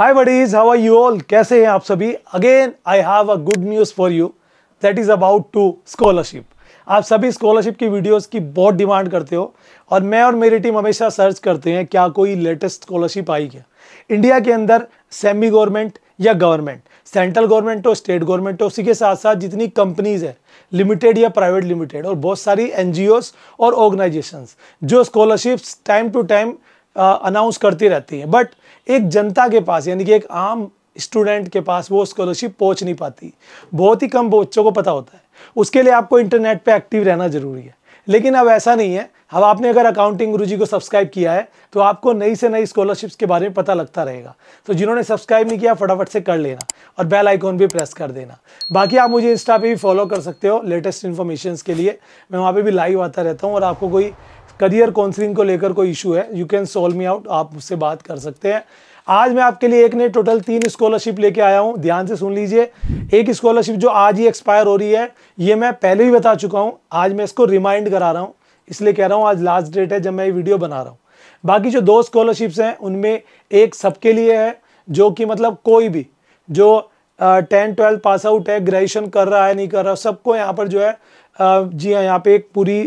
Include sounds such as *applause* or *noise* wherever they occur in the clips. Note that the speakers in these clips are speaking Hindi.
high buddies how are you all कैसे हैं आप सभी again I have a good news for you that is about to scholarship आप सभी स्कॉलरशिप की वीडियोस की बहुत डिमांड करते हो और मैं और मेरी टीम हमेशा सर्च करते हैं क्या कोई लेटेस्ट स्कॉलरशिप आई क्या इंडिया के अंदर सेमी गवर्नमेंट या गवर्नमेंट सेंट्रल गवर्नमेंट हो स्टेट गवर्नमेंट हो उसी के साथ साथ जितनी कंपनीज है लिमिटेड या प्राइवेट लिमिटेड और बहुत सारी एन और ऑर्गेनाइजेशन जो scholarships time to time announce करती रहती हैं बट एक जनता के पास यानी कि एक आम स्टूडेंट के पास वो स्कॉलरशिप पहुंच नहीं पाती बहुत ही कम बच्चों को पता होता है उसके लिए आपको इंटरनेट पे एक्टिव रहना ज़रूरी है लेकिन अब ऐसा नहीं है अब आपने अगर अकाउंटिंग गुरु को सब्सक्राइब किया है तो आपको नई से नई स्कॉलरशिप्स के बारे में पता लगता रहेगा तो जिन्होंने सब्सक्राइब नहीं किया फटाफट से कर लेना और बेल आइकॉन भी प्रेस कर देना बाकी आप मुझे इंस्टा पे भी फॉलो कर सकते हो लेटेस्ट इन्फॉर्मेशन के लिए मैं वहाँ पर भी लाइव आता रहता हूँ और आपको कोई करियर काउंसलिंग को लेकर कोई इशू है you can solve me out आप उससे बात कर सकते हैं आज मैं आपके लिए एक नए टोटल तीन स्कॉलरशिप लेके आया हूं ध्यान से सुन लीजिए एक स्कॉलरशिप जो आज ही एक्सपायर हो रही है ये मैं पहले ही बता चुका हूं आज मैं इसको रिमाइंड करा रहा हूं इसलिए कह रहा हूं आज लास्ट डेट है जब मैं ये वीडियो बना रहा हूं बाकी जो दो स्कॉलरशिप्स हैं उनमें एक सबके लिए है जो कि मतलब कोई भी जो टेंथ ट्वेल्थ पास आउट है ग्रेजुएशन कर रहा है नहीं कर रहा सबको यहाँ पर जो है जी हाँ यहाँ पे एक पूरी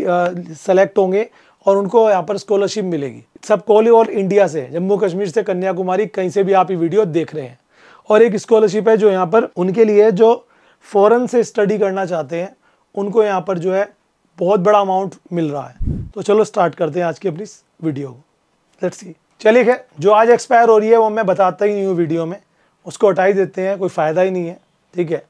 सेलेक्ट होंगे और उनको यहाँ पर स्कॉलरशिप मिलेगी सब कॉल ऑल इंडिया से जम्मू कश्मीर से कन्याकुमारी कहीं से भी आप ये वीडियो देख रहे हैं और एक स्कॉलरशिप है जो यहाँ पर उनके लिए जो फ़ॉरन से स्टडी करना चाहते हैं उनको यहाँ पर जो है बहुत बड़ा अमाउंट मिल रहा है तो चलो स्टार्ट करते हैं आज की अपनी वीडियो को लेट्स सी चलिए खैर जो आज एक्सपायर हो रही है वो मैं बताता ही नहीं हूँ वीडियो में उसको हटाई देते हैं कोई फ़ायदा ही नहीं है ठीक है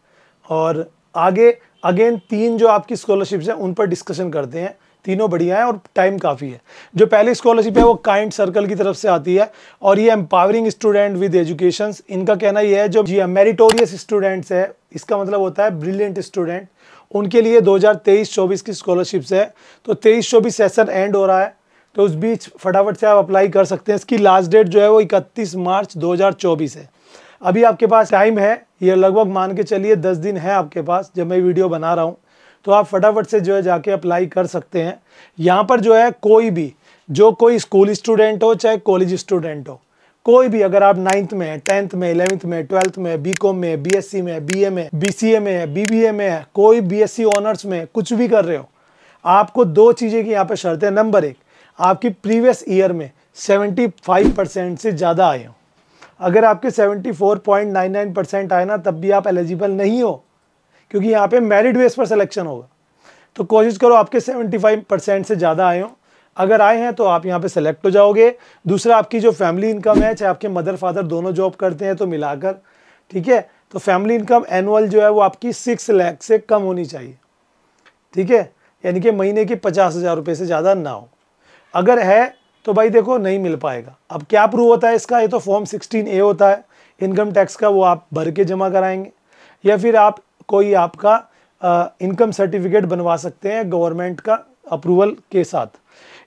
और आगे अगेन तीन जो आपकी स्कॉलरशिप्स हैं उन पर डिस्कशन करते हैं तीनों बढ़िया हैं और टाइम काफ़ी है जो पहली स्कॉलरशिप है वो काइंड सर्कल की तरफ से आती है और ये एम्पावरिंग स्टूडेंट विद एजुकेशन इनका कहना यह है जो जी मेरिटोरियस स्टूडेंट्स है इसका मतलब होता है ब्रिलियंट स्टूडेंट उनके लिए 2023-24 की स्कॉलरशिप्स है तो 23-24 सेशन एंड हो रहा है तो उस बीच फटाफट से आप अप्लाई कर सकते हैं इसकी लास्ट डेट जो है वो 31 मार्च 2024 है अभी आपके पास टाइम है ये लगभग मान के चलिए 10 दिन है आपके पास जब मैं वीडियो बना रहा हूँ तो आप फटाफट से जो है जाके अप्लाई कर सकते हैं यहाँ पर जो है कोई भी जो कोई स्कूल स्टूडेंट हो चाहे कॉलेज स्टूडेंट हो कोई भी अगर आप नाइन्थ में है टेंथ में इलेवंथ में ट्वेल्थ में बी कॉम में बी एस सी में बी ए में बी सी ए में है बी बी ए में है कोई बी एस सी ऑनर्स में कुछ भी कर रहे हो आपको दो चीज़ें की यहाँ पर शर्त है नंबर एक आपकी प्रीवियस ईयर में 75 परसेंट से ज़्यादा आए हो अगर आपके 74.99 परसेंट आए ना तब भी आप एलिजिबल नहीं हो क्योंकि यहाँ पे मेरिट बेस पर सिलेक्शन होगा तो कोशिश करो आपके 75 परसेंट से ज़्यादा आए हों अगर आए हैं तो आप यहाँ पे सेलेक्ट हो जाओगे दूसरा आपकी जो फैमिली इनकम है चाहे आपके मदर फादर दोनों जॉब करते हैं तो मिलाकर ठीक है तो फैमिली इनकम एनुअल जो है वो आपकी सिक्स लैख से कम होनी चाहिए ठीक है यानी कि महीने की पचास हज़ार रुपये से ज़्यादा ना हो अगर है तो भाई देखो नहीं मिल पाएगा अब क्या प्रूव होता है इसका ये तो फॉर्म सिक्सटीन ए होता है इनकम टैक्स का वो आप भर के जमा कराएंगे या फिर आप कोई आपका इनकम सर्टिफिकेट बनवा सकते हैं गवर्नमेंट का अप्रूवल के साथ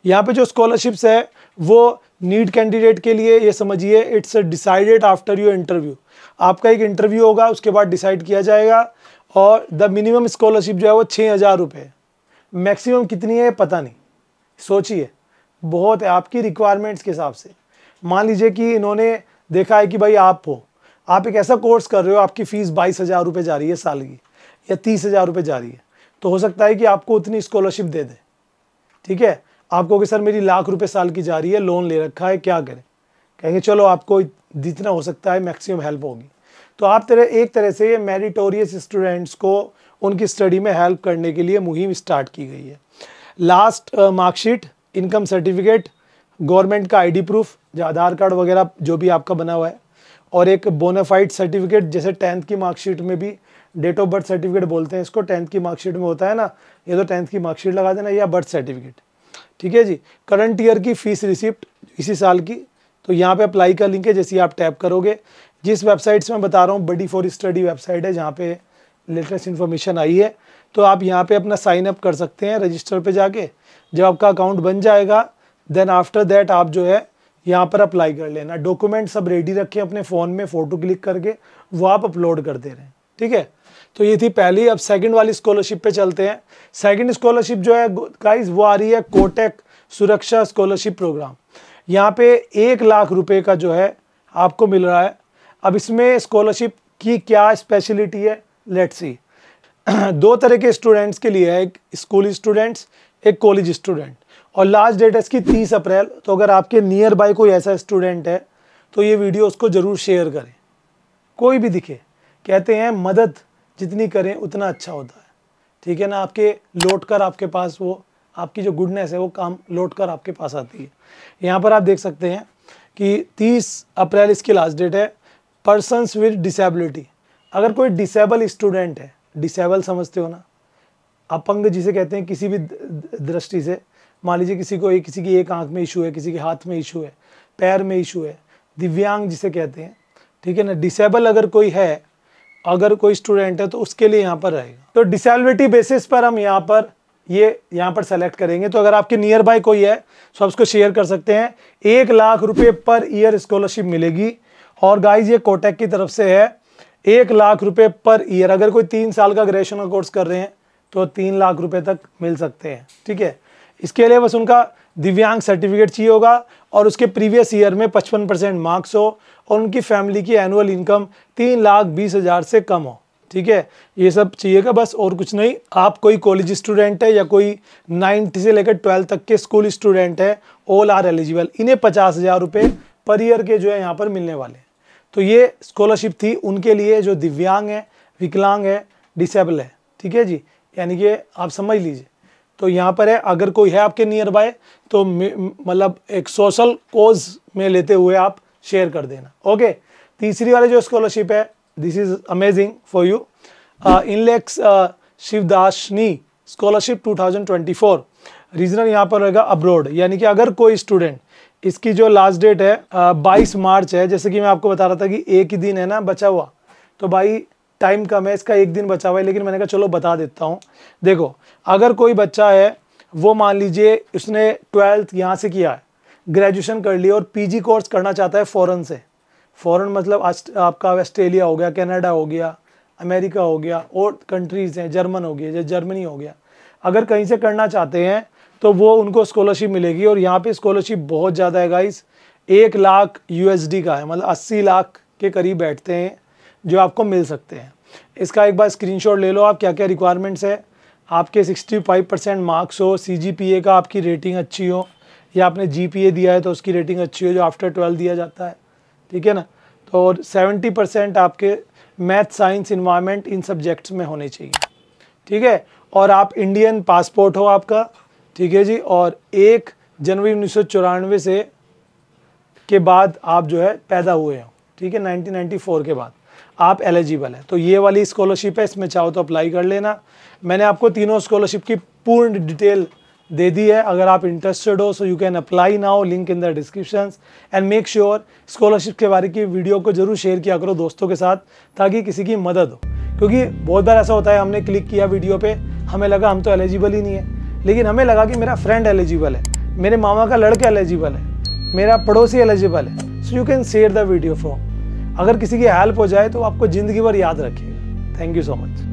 यहाँ पे जो स्कॉलरशिप्स है वो नीट कैंडिडेट के लिए ये समझिए it's decided after your interview आपका एक इंटरव्यू होगा उसके बाद डिसाइड किया जाएगा और द मिनिमम स्कॉलरशिप जो है वो छः हज़ार रुपये मैक्सिमम कितनी है पता नहीं सोचिए बहुत है आपकी रिक्वायरमेंट्स के हिसाब से मान लीजिए कि इन्होंने देखा है कि भाई आप हो आप एक ऐसा कोर्स कर रहे हो आपकी फ़ीस बाईस हज़ार रुपये जा रही है साल की या तीस हज़ार रुपये जा रही है तो हो सकता है कि आपको उतनी स्कॉलरशिप दे दें ठीक है आपको कि सर मेरी लाख रुपये साल की जा रही है लोन ले रखा है क्या करें कहेंगे चलो आपको जितना हो सकता है मैक्सिमम हेल्प होगी तो आप तरह एक तरह से ये मेरिटोरियस स्टूडेंट्स को उनकी स्टडी में हेल्प करने के लिए मुहिम स्टार्ट की गई है last marksheet income certificate government का आईडी प्रूफ या आधार कार्ड वगैरह जो भी आपका बना हुआ है और एक बोनाफाइड सर्टिफिकेट जैसे टेंथ की मार्कशीट में भी डेट ऑफ बर्थ सर्टिफिकेट बोलते हैं इसको टेंथ की मार्कशीट में होता है ना ये तो टेंथ की मार्कशीट लगा देना या बर्थ सर्टिफिकेट ठीक है जी करंट ईयर की फीस रिसिप्ट इसी साल की तो यहाँ पे अप्लाई का लिंक है जैसे आप टैप करोगे जिस वेबसाइट से मैं बता रहा हूँ बडी फॉर स्टडी वेबसाइट है जहाँ पे लेटेस्ट इन्फॉर्मेशन आई है तो आप यहाँ पे अपना साइन अप कर सकते हैं रजिस्टर पे जाके जब आपका अकाउंट बन जाएगा देन आफ्टर दैट आप जो है यहाँ पर अप्लाई कर लेना डॉक्यूमेंट सब रेडी रखें अपने फ़ोन में फ़ोटो क्लिक करके वो आप अपलोड कर दे रहे हैं ठीक है तो ये थी पहली अब सेकंड वाली स्कॉलरशिप पे चलते हैं सेकंड स्कॉलरशिप जो है गाइस वो आ रही है कोटेक सुरक्षा स्कॉलरशिप प्रोग्राम यहाँ पे एक लाख रुपए का जो है आपको मिल रहा है अब इसमें स्कॉलरशिप की क्या स्पेशलिटी है लेट सी *clears throat* दो तरह के स्टूडेंट्स के लिए है एक स्कूल स्टूडेंट्स एक कॉलेज स्टूडेंट और लास्ट डेट है इसकी तीस अप्रैल तो अगर आपके नियर बाय कोई ऐसा स्टूडेंट है तो ये वीडियो उसको ज़रूर शेयर करें कोई भी दिखे कहते हैं मदद जितनी करें उतना अच्छा होता है ठीक है ना आपके लौट कर आपके पास वो आपकी जो गुडनेस है वो काम लौट कर आपके पास आती है यहाँ पर आप देख सकते हैं कि 30 अप्रैल इसकी लास्ट डेट है पर्सनस विद डिसेबिलिटी अगर कोई डिसेबल स्टूडेंट है डिसेबल समझते हो ना अपंग जिसे कहते हैं किसी भी दृष्टि से मान लीजिए किसी को एक किसी की एक आंख में इशू है किसी के हाथ में इशू है पैर में इशू है दिव्यांग जिसे कहते हैं ठीक है ना डिसेबल अगर कोई है अगर कोई स्टूडेंट है तो उसके लिए यहाँ पर रहेगा तो डिसेबिलिटी बेसिस पर हम यहाँ पर ये यहाँ पर सेलेक्ट करेंगे तो अगर आपके नियर बाय कोई है तो आप उसको शेयर कर सकते हैं एक लाख रुपये पर ईयर स्कॉलरशिप मिलेगी और गाइज ये कोटेक की तरफ से है एक लाख रुपये पर ईयर अगर कोई तीन साल का ग्रेजुएशन का कोर्स कर रहे हैं तो तीन लाख रुपये तक मिल सकते हैं ठीक है इसके लिए बस उनका दिव्यांग सर्टिफिकेट चाहिए होगा और उसके प्रीवियस ईयर में 55 परसेंट मार्क्स हो और उनकी फैमिली की एनुअल इनकम तीन लाख बीस हज़ार से कम हो ठीक है ये सब चाहिएगा बस और कुछ नहीं आप कोई कॉलेज स्टूडेंट है या कोई नाइन्थ से लेकर ट्वेल्थ तक के स्कूल स्टूडेंट है ऑल आर एलिजिबल इन्हें पचास हज़ार रुपये पर ईयर के जो है यहाँ पर मिलने वाले तो ये स्कॉलरशिप थी उनके लिए जो दिव्यांग है विकलांग है डिसेबल है ठीक है जी यानी कि आप समझ लीजिए तो यहाँ पर है अगर कोई है आपके नियर बाय तो मतलब एक सोशल कोज में लेते हुए आप शेयर कर देना ओके तीसरी वाली जो स्कॉलरशिप है this is amazing for you Inlaks Shivdasani scholarship 2024 regional यहाँ पर रहेगा अब्रोड यानी कि अगर कोई स्टूडेंट इसकी जो लास्ट डेट है uh, बाईस मार्च है जैसे कि मैं आपको बता रहा था कि एक ही दिन है ना बचा हुआ तो भाई टाइम कम है इसका एक दिन बचा हुआ है लेकिन मैंने कहा चलो बता देता हूँ देखो अगर कोई बच्चा है वो मान लीजिए उसने ट्वेल्थ यहाँ से किया है ग्रेजुएशन कर लिया और पीजी कोर्स करना चाहता है फ़ौरन से फ़ौरन मतलब आपका ऑस्ट्रेलिया हो गया कनाडा हो गया अमेरिका हो गया और कंट्रीज़ हैं जर्मन हो गया जर्मनी हो गया अगर कहीं से करना चाहते हैं तो वो उनको स्कॉलरशिप मिलेगी और यहाँ पर स्कॉलरशिप बहुत ज़्यादा है गाइस एक लाख यू का है मतलब अस्सी लाख के करीब बैठते हैं जो आपको मिल सकते हैं इसका एक बार स्क्रीनशॉट ले लो आप क्या क्या रिक्वायरमेंट्स है आपके 65 परसेंट मार्क्स हो सी का आपकी रेटिंग अच्छी हो या आपने जी दिया है तो उसकी रेटिंग अच्छी हो जो आफ्टर ट्वेल्थ दिया जाता है ठीक है ना तो और सेवेंटी परसेंट आपके मैथ साइंस इन्वायरमेंट इन सब्जेक्ट्स में होने चाहिए ठीक है और आप इंडियन पासपोर्ट हो आपका ठीक है जी और एक जनवरी उन्नीस से के बाद आप जो है पैदा हुए हो ठीक है 1994 के बाद आप एलिजिबल हैं तो ये वाली स्कॉलरशिप है इसमें चाहो तो अप्लाई कर लेना मैंने आपको तीनों स्कॉलरशिप की पूर्ण डिटेल दे दी है अगर आप इंटरेस्टेड हो so you can apply now link in the description and make sure scholarship के बारे की वीडियो को जरूर शेयर किया करो दोस्तों के साथ ताकि किसी की मदद हो क्योंकि बहुत बार ऐसा होता है हमने क्लिक किया वीडियो पे हमें लगा हम तो एलिजिबल ही नहीं है लेकिन हमें लगा कि मेरा फ्रेंड एलिजिबल है मेरे मामा का लड़का एलिजिबल है मेरा पड़ोसी एलिजिबल है so you can share the video from अगर किसी की हेल्प हो जाए तो आपको ज़िंदगी भर याद रखिएगा थैंक यू सो मच